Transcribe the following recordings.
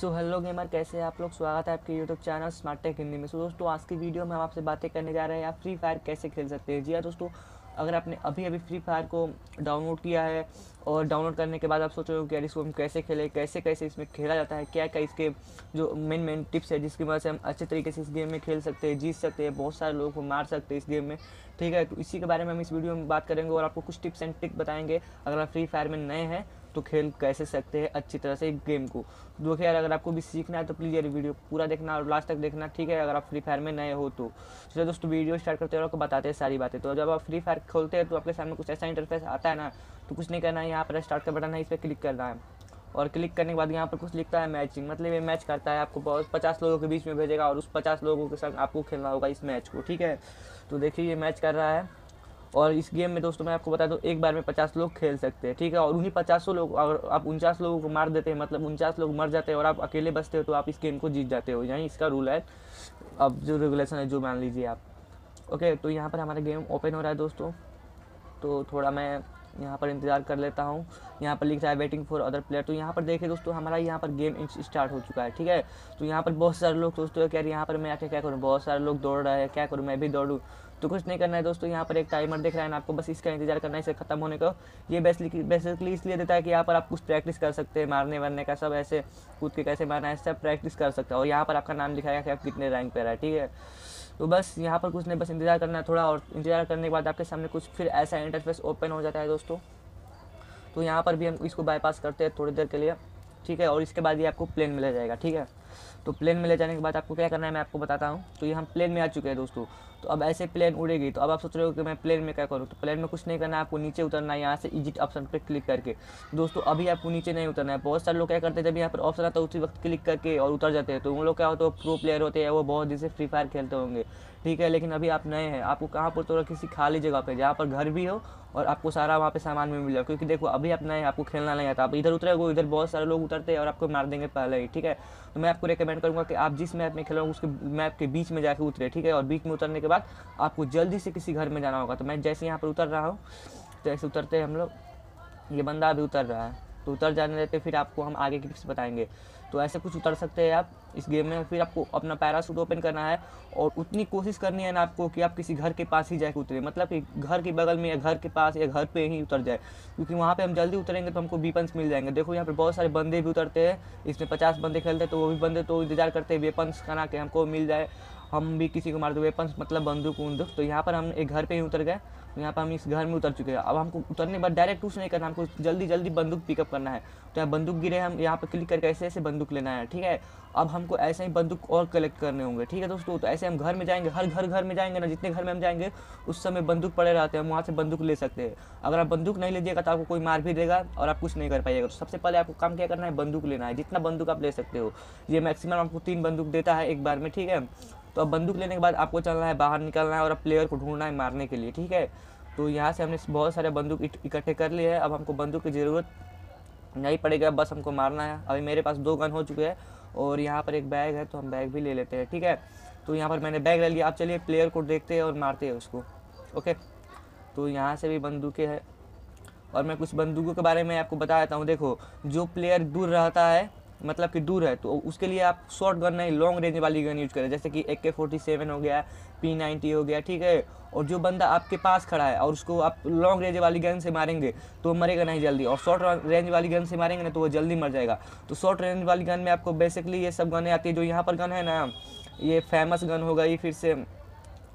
so hello gamer कैसे हैं आप लोग स्वागत है आपके YouTube channel smart tech Hindi में सो so, दोस्तों आज की वीडियो में हम आपसे बातें करने जा रहे हैं आप फ्री फायर कैसे खेल सकते हैं जी हाँ दोस्तों अगर आपने अभी अभी फ्री फायर को डाउनलोड किया है और डाउनलोड करने के बाद आप सोच रहे हो कि यार इसको हम कैसे खेलें कैसे कैसे इसमें खेला जाता है क्या क्या इसके जो मेन मेन टिप्स है जिसकी वजह से हम अच्छे तरीके से इस गेम में खेल सकते हैं जीत सकते हैं बहुत सारे लोगों को मार सकते हैं इस गेम में ठीक है तो इसी के बारे में हम इस वीडियो में बात करेंगे और आपको कुछ टिप्स एंड ट्रिक बताएंगे अगर आप फ्री फायर में नए हैं तो खेल कैसे सकते हैं अच्छी तरह से गेम को तो खेल अगर आपको भी सीखना है तो प्लीज़ यार वीडियो पूरा देखना और लास्ट तक देखना ठीक है अगर आप फ्री फायर में नए हो तो चलो तो दोस्तों वीडियो स्टार्ट करते हैं और आपको बताते हैं सारी बातें तो जब आप फ्री फायर खोलते हैं तो आपके सामने कुछ ऐसा इंटरफेस आता है ना तो कुछ नहीं करना है यहाँ पर स्टार्ट का बटन है इस पर क्लिक करना है और क्लिक करने के बाद यहाँ पर कुछ लिखता है मैचिंग मतलब ये मैच करता है आपको बहुत पचास लोगों के बीच में भेजेगा और उस पचास लोगों के साथ आपको खेलना होगा इस मैच को ठीक है तो देखिए ये मैच कर रहा है और इस गेम में दोस्तों मैं आपको बता दूँ एक बार में पचास लोग खेल सकते हैं ठीक है और उन्हीं पचासों लोग अगर आप उनचास लोगों को मार देते हैं मतलब उनचास लोग मर जाते हैं और आप अकेले बचते हो तो आप इस गेम को जीत जाते हो यहीं इसका रूल है अब जो रेगुलेशन है जो मान लीजिए आप ओके तो यहाँ पर हमारा गेम ओपन हो रहा है दोस्तों तो थोड़ा मैं यहाँ पर इंतज़ार कर लेता हूँ यहाँ पर लिख रहा है वेटिंग फॉर अदर प्लेयर तो यहाँ पर देखिए दोस्तों हमारा यहाँ पर गेम स्टार्ट हो चुका है ठीक है तो यहाँ पर बहुत सारे लोग दोस्तों कह रहे यहाँ पर मैं आके क्या करूँ बहुत सारे लोग दौड़ रहे हैं क्या करूँ मैं भी दौड़ूँ तो कुछ नहीं करना है दोस्तों यहाँ पर एक टाइमर देख रहा है ना आपको बस इसका इंतजार करना है इसे खत्म होने का ये बेसिकली बेसिकली इसलिए देता है कि यहाँ पर आप कुछ प्रैक्टिस कर सकते हैं मारने वारने का सब ऐसे कूद के कैसे मारना है सब प्रैक्टिस कर सकते हैं और यहाँ पर आपका नाम लिखाएगा कि आप कितने रैंक पर है ठीक है तो बस यहाँ पर कुछ नहीं बस इंतज़ार करना है थोड़ा और इंतज़ार करने के बाद आपके सामने कुछ फिर ऐसा इंटरफेस ओपन हो जाता है दोस्तों तो यहाँ पर भी हम इसको बाईपास करते हैं थोड़ी देर के लिए ठीक है और इसके बाद ही आपको प्लेन मिला जाएगा ठीक है तो प्लेन में ले जाने के बाद आपको क्या करना है मैं आपको बताता हूँ तो ये हम प्लेन में आ चुके हैं दोस्तों तो अब ऐसे प्लेन उड़ेगी तो अब आप सोच रहे हो कि मैं प्लेन में क्या करूँ तो प्लेन में कुछ नहीं करना है आपको नीचे उतरना है यहाँ से इजिट ऑप्शन पर क्लिक करके दोस्तों अभी आपको नीचे नहीं उतरना है बहुत सारे लोग क्या करते हैं जब यहाँ पर ऑप्शन आता है उसी वक्त क्लिक करके और उतर जाते हैं तो उन लोग क्या होते हैं प्रो प्लेयर होते हैं वो बहुत दिन से फ्री फायर खेलते होंगे ठीक है लेकिन अभी आप नए हैं आपको कहाँ पर तो किसी खाली जगह पर जहाँ पर घर भी हो और आपको सारा वहाँ पे सामान भी मिल जाएगा क्योंकि देखो अभी आप नए आपको खेलना नहीं आता आप इधर उतरे हो इधर बहुत सारे लोग उतरते हैं और आपको मार देंगे पहले ही ठीक है तो मैं आपको रिकमेंड करूँगा कि आप जिस मैप में खेल रहे उसके मैप के बीच में जाकर उतरे ठीक है और बीच में उतरने के बाद आपको जल्दी से किसी घर में जाना होगा तो मैं जैसे यहाँ पर उतर रहा हूँ तो ऐसे उतरते हैं हम लोग ये बंदा अभी उतर रहा है तो उतर जाने देते फिर आपको हम आगे की टिप्स बताएंगे तो ऐसे कुछ उतर सकते हैं आप इस गेम में फिर आपको अपना पैरासूट ओपन करना है और उतनी कोशिश करनी है ना आपको कि आप किसी घर के पास ही जाके उतरे मतलब कि घर के बगल में या घर के पास या घर पे ही उतर जाए क्योंकि वहाँ पे हम जल्दी उतरेंगे तो हमको वीपन्स मिल जाएंगे देखो यहाँ पर बहुत सारे बंदे भी उतरते हैं इसमें पचास बंदे खेलते हैं तो वो भी बंदे तो इंतजार करते हैं वेपन्स खाना के हमको मिल जाए हम भी किसी को मार दो वेपन्स मतलब बंदूक उंदूक तो यहाँ पर हम एक घर पर ही उतर गए तो यहाँ पर हम इस घर में उतर चुके हैं अब हमको उतरने के बाद डायरेक्ट कुछ नहीं करना हमको जल्दी जल्दी बंदूक पिकअप करना है तो यहाँ बंदूक गिरे हम यहाँ पर क्लिक करके ऐसे ऐसे बंदूक लेना है ठीक है अब हमको ऐसे ही बंदूक और कलेक्ट करने होंगे ठीक है दोस्तों तो ऐसे हम घर में जाएंगे हर घर घर में जाएंगे ना जितने घर में हम जाएंगे उस समय बंदूक पड़े रहते हैं हम वहाँ से बंदूक ले सकते हैं अगर आप बंदूक नहीं ले दिएगा तो आपको कोई मार भी देगा और आप कुछ नहीं कर पाइएगा तो सबसे पहले आपको काम क्या करना है बंदूक लेना है जितना बंदूक आप ले सकते हो ये मैक्सिमम आपको तीन बंदूक देता है एक बार में ठीक है तो अब बंदूक लेने के बाद आपको चलना है बाहर निकलना है और अब प्लेयर को ढूंढना है मारने के लिए ठीक है तो यहाँ से हमने बहुत सारे बंदूक इकट्ठे कर लिए हैं अब हमको बंदूक की ज़रूरत नहीं पड़ेगा बस हमको मारना है अभी मेरे पास दो गन हो चुके हैं और यहाँ पर एक बैग है तो हम बैग भी ले लेते हैं ठीक है तो यहाँ पर मैंने बैग ले लिया आप चलिए प्लेयर को देखते हैं और मारते हैं उसको ओके तो यहाँ से भी बंदूकें हैं और मैं कुछ बंदूकों के बारे में आपको बता देता हूँ देखो जो प्लेयर दूर रहता है मतलब कि दूर है तो उसके लिए आप शॉर्ट गन नहीं लॉन्ग रेंज वाली गन यूज करें जैसे कि ए के फोर्टी सेवन हो गया पी नाइन्टी हो गया ठीक है और जो बंदा आपके पास खड़ा है और उसको आप लॉन्ग रेंज वाली गन से मारेंगे तो मरेगा नहीं जल्दी और शॉर्ट रेंज वाली गन से मारेंगे ना तो वो जल्दी मर जाएगा तो शॉर्ट रेंज वाली गन में आपको बेसिकली ये सब गनें आती है जो यहाँ पर गन है ना ये फेमस गन हो गई फिर से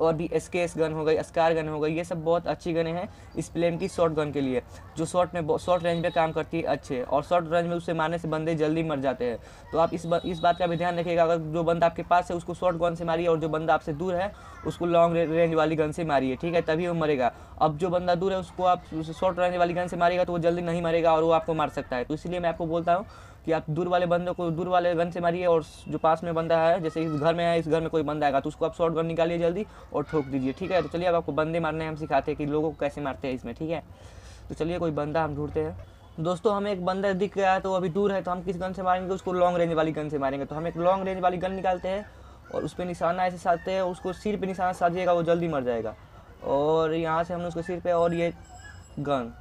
और भी एस के एस गन हो गई अस्कार गन हो गई ये सब बहुत अच्छी गने हैं इस प्लेन की शॉर्ट गन के लिए जो शॉर्ट में शॉर्ट रेंज में काम करती है अच्छे और शॉर्ट रेंज में उसे मारने से बंदे जल्दी मर जाते हैं तो आप इस बा, इस बात का भी ध्यान रखिएगा अगर जो बंदा आपके पास है उसको शॉर्ट गन से मारिए और जो बंदा आपसे दूर है उसको लॉन्ग रेंज वाली गन से मारिए ठीक है तभी वो मरेगा अब जो बंदा दूर है उसको आप शॉर्ट रेंज वाली गन से मारेगा तो वो जल्दी नहीं मरेगा और वो आपको मार सकता है तो इसलिए मैं आपको बोलता हूँ कि आप दूर वाले बंदों को दूर वाले गन से मारिए और जो पास में बंदा है जैसे इस घर में है इस घर में कोई बंदा आएगा तो उसको आप शॉर्ट गन निकालिए जल्दी और ठोक दीजिए ठीक है तो चलिए अब आपको बंदे मारने हम सिखाते हैं कि लोगों को कैसे मारते हैं इसमें ठीक है तो चलिए कोई बंदा हम ढूंढते हैं तो दोस्तों हमें एक बंदा दिख गया है तो अभी दूर है तो हम किस गन से मारेंगे उसको लॉन्ग रेंज वाली गन से मारेंगे तो हम एक लॉन्ग रेंज वाली गन निकालते हैं और उस पर निशाना ऐसे साधते हैं उसको सिर पर निशाना साधिएगा वो जल्दी मर जाएगा और यहाँ से हमने उसको सिर पर और ये गन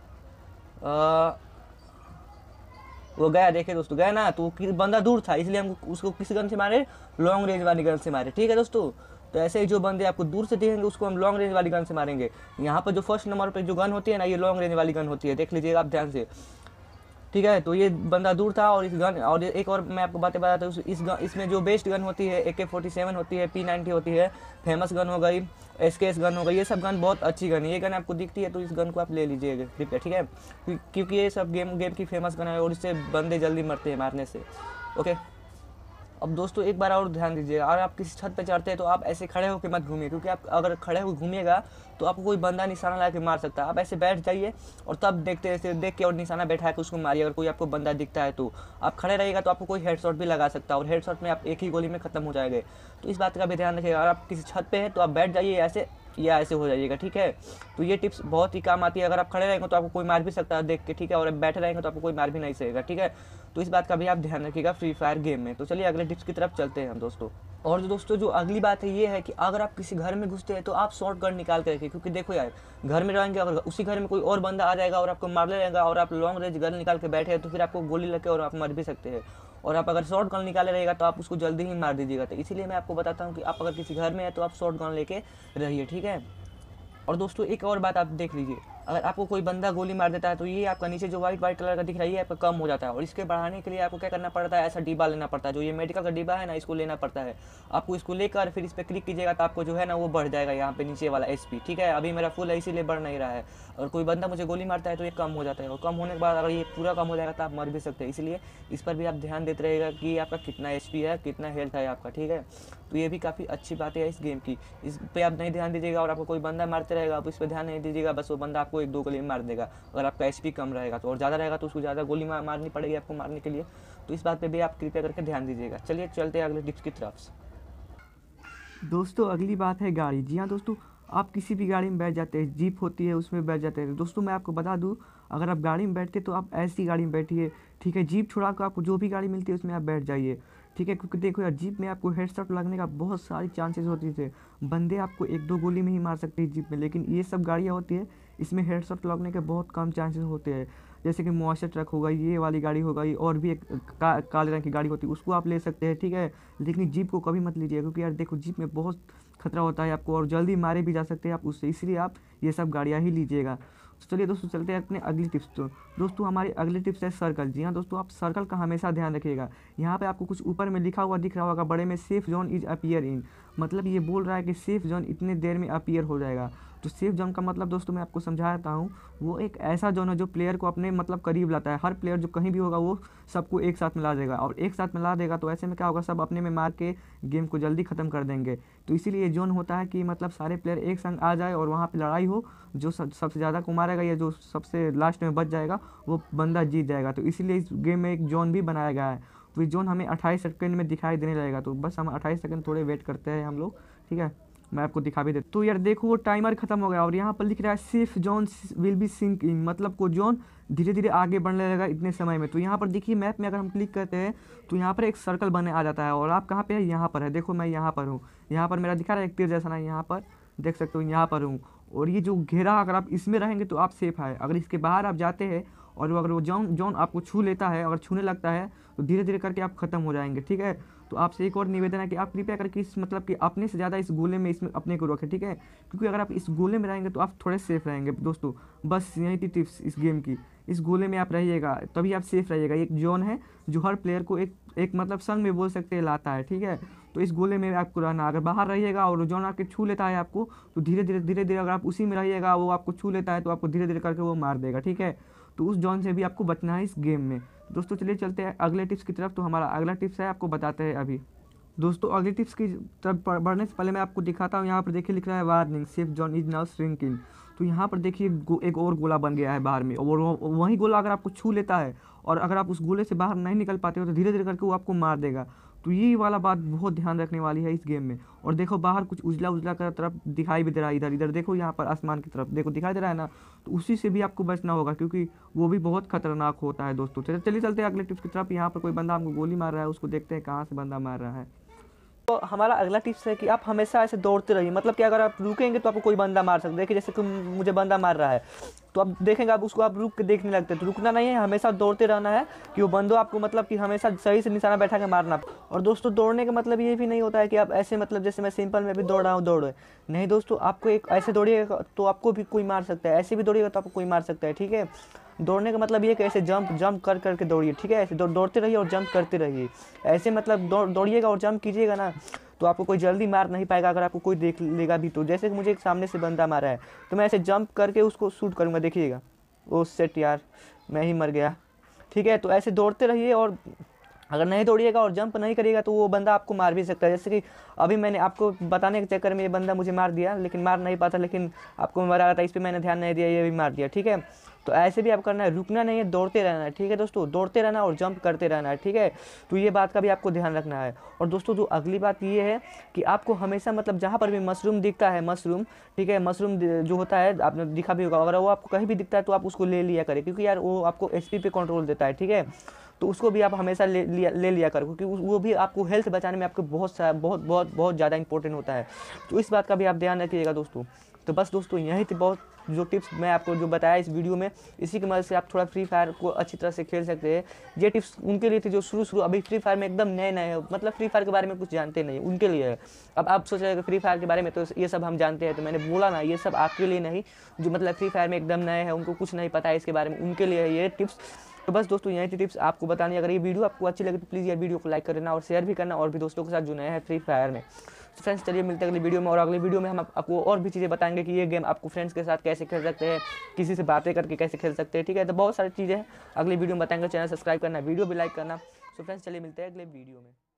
वो गया देखे दोस्तों गया ना तो बंदा दूर था इसलिए हम उसको किस गन से मारे लॉन्ग रेंज वाली गन से मारे ठीक है दोस्तों तो ऐसे ही जो बंदे आपको दूर से दिखेंगे उसको हम लॉन्ग रेंज वाली गन से मारेंगे यहाँ पर जो फर्स्ट नंबर पर जो गन होती है ना ये लॉन्ग रेंज वाली गन होती है देख लीजिएगा आप ध्यान से ठीक है तो ये बंदा दूर था और इस गन और एक और मैं आपको बातें बताता हूँ इस गन इसमें जो बेस्ट गन होती है ए के फोर्टी सेवन होती है पी नाइन्टी होती है फेमस गन हो गई एस के एस गन हो गई ये सब गन बहुत अच्छी गन है ये गन आपको दिखती है तो इस गन को आप ले लीजिएगा ठीक है ठीक है क्योंकि ये सब गेम गेम की फेमस गन है और इससे बंदे जल्दी मरते हैं मारने से ओके अब दोस्तों एक बार और ध्यान दीजिएगा अगर आप किसी छत पे चढ़ते हैं तो आप ऐसे खड़े होकर मत घूमिए क्योंकि आप अगर खड़े होकर घूमिएगा तो आपको कोई बंदा निशाना ला के मार सकता है आप ऐसे बैठ जाइए और तब देखते ऐसे देख के और निशाना बैठा के उसको मारिए अगर कोई आपको बंदा दिखता है तो आप खड़े रहेगा तो आपको कोई हेड भी लगा सकता है और हेड में आप एक ही गोली में खत्म हो जाएंगे तो इस बात का भी ध्यान रखिएगा अगर आप किसी छत पर है तो आप बैठ जाइए ऐसे या ऐसे हो जाइएगा ठीक है तो ये टिप्स बहुत ही काम आती है अगर आप खड़े रहेंगे तो आपको कोई मार भी सकता है देख के ठीक है और बैठे रहेंगे तो आपको कोई मार भी नहीं सकेगा ठीक है तो इस बात का भी आप ध्यान रखिएगा फ्री फायर गेम में तो चलिए अगले टिप्स की तरफ चलते हैं दोस्तों और जो दोस्तों जो अगली बात है ये है कि अगर आप किसी घर में घुसते हैं तो आप शॉर्ट गन निकाल के रखिए क्योंकि देखो यार घर में रहेंगे अगर उसी घर में कोई और बंदा आ जाएगा और आपको मार लेगा और आप लॉन्ग रेंज गन निकाल के बैठे हैं तो फिर आपको गोली लग के और आप मर भी सकते हैं और आप अगर शॉर्ट गन निकाले रहेगा तो आप उसको जल्दी ही मार दीजिएगा तो इसीलिए मैं आपको बताता हूँ कि आप अगर किसी घर में है तो आप शॉर्ट गन लेके रहिए ठीक है और दोस्तों एक और बात आप देख लीजिए अगर आपको कोई बंदा गोली मार देता है तो ये आपका नीचे जो व्हाइट वाइट कलर का दिख रहा है ये आपका कम हो जाता है और इसके बढ़ाने के लिए आपको क्या करना पड़ता है ऐसा डिब्बा लेना पड़ता है जो ये मेडिकल का डिब्बा है ना इसको लेना पड़ता है आपको इसको लेकर फिर इस पर क्लिक कीजिएगा तो आपको जो है ना वो बढ़ जाएगा यहाँ पे नीचे वाला एस ठीक है अभी मेरा फुल है इसीलिए बढ़ नहीं रहा है और कोई बंदा मुझे गोली मारता है तो ये कम हो जाता है और कम होने के बाद अगर ये पूरा कम हो जाएगा तो आप मर भी सकते हैं इसलिए इस पर भी आप ध्यान देते रहेगा कि आपका कितना एच है कितना हेल्थ है आपका ठीक है तो ये भी काफ़ी अच्छी बात है इस गेम की इस पर आप नहीं ध्यान दीजिएगा और आपको कोई बंदा मारते रहेगा आप इस पर ध्यान नहीं दीजिएगा बस वो बंदा आपको एक दो गोली मार देगा अगर आपका एच कम रहेगा तो और ज़्यादा रहेगा तो उसको ज़्यादा गोली मारनी पड़ेगी आपको मारने के लिए तो इस बात पर भी आप कृपया करके ध्यान दीजिएगा चलिए चलते हैं अगले टिप्स की तरफ दोस्तों अगली बात है गाड़ी जी हाँ दोस्तों आप किसी भी गाड़ी में बैठ जाते हैं जीप होती है उसमें बैठ जाते हैं दोस्तों मैं आपको बता दूं अगर आप गाड़ी में बैठते तो आप ऐसी गाड़ी में बैठिए ठीक है जीप छोड़ा कर आपको जो भी गाड़ी मिलती है उसमें आप बैठ जाइए ठीक है क्योंकि देखो यार जीप में आपको हेडसेट लगने का बहुत सारी चांसेस होती थे बंदे आपको एक दो गोली में ही मार सकते हैं जीप में लेकिन ये सब गाड़ियाँ होती है इसमें हेडसेट लगने के बहुत कम चांसेस होते हैं जैसे कि मुआशर ट्रक होगा ये वाली गाड़ी होगा ये और भी एक का, काले रंग की गाड़ी होती है उसको आप ले सकते हैं ठीक है लेकिन जीप को कभी मत लीजिए क्योंकि यार देखो जीप में बहुत खतरा होता है आपको और जल्दी मारे भी जा सकते हैं आप उससे इसलिए आप ये सब गाड़ियाँ ही लीजिएगा तो चलिए दोस्तों चलते हैं अपने अगली टिप्स तो दोस्तों हमारी अगली टिप्स है सर्कल जी हाँ दोस्तों आप सर्कल का हमेशा ध्यान रखिएगा यहाँ पे आपको कुछ ऊपर में लिखा हुआ दिख रहा होगा बड़े में safe zone is appear in मतलब ये बोल रहा है कि सेफ जोन इतने देर में अपियर हो जाएगा तो सेफ जोन का मतलब दोस्तों मैं आपको समझाता हूँ वो एक ऐसा जोन है जो प्लेयर को अपने मतलब करीब लाता है हर प्लेयर जो कहीं भी होगा वो सबको एक साथ मिला देगा और एक साथ मिला देगा तो ऐसे में क्या होगा सब अपने में मार के गेम को जल्दी ख़त्म कर देंगे तो इसीलिए जोन होता है कि मतलब सारे प्लेयर एक संग आ जाए और वहाँ पर लड़ाई हो जो सबसे ज़्यादा को मारेगा या जो सबसे लास्ट में बच जाएगा वो बंदा जीत जाएगा तो इसीलिए इस गेम में एक जोन भी बनाया गया है तो जोन हमें 28 सेकंड में दिखाई देने लगेगा तो बस हम 28 सेकंड थोड़े वेट करते हैं हम लोग ठीक है मैं आपको दिखा भी देता तो यार देखो वो टाइमर खत्म हो गया और यहाँ पर लिख रहा है सिर्फ zone will be sink in मतलब को जोन धीरे धीरे आगे बढ़ने लगेगा इतने समय में तो यहाँ पर देखिए मैप में अगर हम क्लिक करते हैं तो यहाँ पर एक सर्कल बने आ जाता है और आप कहाँ पर है यहाँ पर है देखो मैं यहाँ पर हूँ यहाँ पर मेरा दिखा रहा है एक तीर जैसा ना यहाँ पर देख सकते हो यहाँ पर हूँ और ये जो घेरा अगर आप इसमें रहेंगे तो आप सेफ है अगर इसके बाहर आप जाते हैं और अगर वो जॉन जोन आपको छू लेता है अगर छूने लगता है तो धीरे धीरे करके आप ख़त्म हो जाएंगे ठीक है तो आपसे एक और निवेदन है कि आप कृपया करके इस मतलब कि अपने से ज़्यादा इस गोले में इसमें अपने को रखें ठीक है क्योंकि अगर आप इस गोले में रहेंगे तो आप थोड़े सेफ रहेंगे दोस्तों बस यही थी टिप्स इस गेम की इस गोले में आप रहिएगा तभी आप सेफ रहिएगा एक जोन है जो हर प्लेयर को एक एक मतलब संग में बोल सकते हैं लाता है ठीक है तो इस गोले में आपको रहना अगर बाहर रहिएगा और जोन आके छू लेता है आपको तो धीरे धीरे धीरे धीरे अगर आप उसी में रहिएगा वो आपको छू लेता है तो आपको धीरे धीरे करके वो मार देगा ठीक है तो उस जोन से भी आपको बचना है इस गेम में दोस्तों चलिए चलते हैं अगले टिप्स की तरफ तो हमारा अगला टिप्स है आपको बताते हैं अभी दोस्तों अगले टिप्स की तरफ बढ़ने से पहले मैं आपको दिखाता हूँ यहाँ पर देखिए लिख रहा है warning safe zone is now shrinking तो यहाँ पर देखिए एक और गोला बन गया है बाहर में और वही गोला अगर आपको छू लेता है और अगर आप उस गोले से बाहर नहीं निकल पाते हो तो धीरे धीरे करके वो आपको मार देगा तो ये वाला बात बहुत ध्यान रखने वाली है इस गेम में और देखो बाहर कुछ उजला उजला का तरफ दिखाई भी दे रहा है इधर इधर देखो यहाँ पर आसमान की तरफ देखो दिखाई दे रहा है ना तो उसी से भी आपको बचना होगा क्योंकि वो भी बहुत खतरनाक होता है दोस्तों चलिए चलिए चलते हैं अगले टिप्स की तरफ यहाँ पर कोई बंदा हमको गोली मार रहा है उसको देखते हैं कहाँ से बंदा मार रहा है तो हमारा अगला टिप्स है कि आप हमेशा ऐसे दौड़ते रहिए मतलब कि अगर आप रुकेंगे तो आपको कोई बंदा मार सकते देखिए जैसे कि मुझे बंदा मार रहा है तो आप देखेंगे आप उसको आप रुक के देखने लगते हैं तो रुकना नहीं है हमेशा दौड़ते रहना है कि वो बंदो आपको मतलब कि हमेशा सही से निशाना बैठा के मारना और दोस्तों दौड़ने का मतलब ये भी नहीं होता है कि आप ऐसे मतलब जैसे मैं सिंपल में भी दौड़ रहा हूँ दौड़े नहीं दोस्तों आपको एक ऐसे दौड़िएगा तो आपको भी कोई मार सकता है ऐसे भी दौड़िएगा तो आपको कोई मार सकता है ठीक है दौड़ने का मतलब ये कि ऐसे जंप जंप कर करके दौड़िए ठीक है ऐसे दौड़ते रहिए और जंप करते रहिए ऐसे मतलब दौड़िएगा और जंप कीजिएगा ना तो आपको कोई जल्दी मार नहीं पाएगा अगर आपको कोई देख लेगा भी तो जैसे कि मुझे एक सामने से बंदा मारा है तो मैं ऐसे जंप करके उसको शूट करूँगा देखिएगा वो सेट यार मैं ही मर गया ठीक है तो ऐसे दौड़ते रहिए और अगर नहीं दौड़िएगा और जंप नहीं करिएगा तो वो बंदा आपको मार भी सकता है जैसे कि अभी मैंने आपको बताने के चक्कर में ये बंदा मुझे मार दिया लेकिन मार नहीं पाता लेकिन आपको मारा रहा था इस पर मैंने ध्यान नहीं दिया ये भी मार दिया ठीक है तो ऐसे भी आप करना है रुकना नहीं है दौड़ते रहना है ठीक है दोस्तों दौड़ते रहना और जंप करते रहना है ठीक है तो ये बात का भी आपको ध्यान रखना है और दोस्तों जो अगली बात ये है कि आपको हमेशा मतलब जहाँ पर भी मशरूम दिखता है मशरूम ठीक है मशरूम जो होता है आपने दिखा भी होगा अगर वो आपको कहीं भी दिखता है तो आप उसको ले लिया करें क्योंकि यार वो आपको एच पे कंट्रोल देता है ठीक है तो उसको भी आप हमेशा ले लिया ले लिया करो क्योंकि वो भी आपको हेल्थ बचाने में आपको बहुत सा बहुत बहुत बहुत ज़्यादा इंपॉर्टेंट होता है तो इस बात का भी आप ध्यान रखिएगा दोस्तों तो बस दोस्तों यही थी बहुत जो टिप्स मैं आपको जो बताया इस वीडियो में इसी के मदद से आप थोड़ा फ्री फायर को अच्छी तरह से खेल सकते हैं ये टिप्स उनके लिए थे जो शुरू शुरू अभी फ्री फायर में एकदम नए नए मतलब फ्री फायर के बारे में कुछ जानते नहीं उनके लिए है अब आप सोच रहे हैं फ्री फायर के बारे में तो ये सब हम जानते हैं तो मैंने बोला ना ये सब आपके लिए नहीं जो मतलब फ्री फायर में एकदम नए हैं उनको कुछ नहीं पता है इसके बारे में उनके लिए ये टिप्स तो बस दोस्तों यही टिप्स आपको बतानी अगर ये वीडियो आपको अच्छी लगे तो प्लीज़ ये वीडियो को लाइक करना और शेयर भी करना और भी दोस्तों के साथ जो नए हैं फ्री फायर में तो फ्रेंड्स चलिए मिलते हैं अगली वीडियो में और अगली वीडियो में हम आपको और भी चीज़ें बताएंगे कि ये गेम आपको फ्रेंड्स के साथ कैसे खेल सकते हैं किसी से बातें करके कैसे खेल सकते हैं ठीक है तो बहुत सारी चीज़ें हैं अगली वीडियो में बताएंगे चैनल सब्सक्राइब करना वीडियो भी लाइक करना सो फ्रेंड्स चलिए मिलते हैं अगले वीडियो में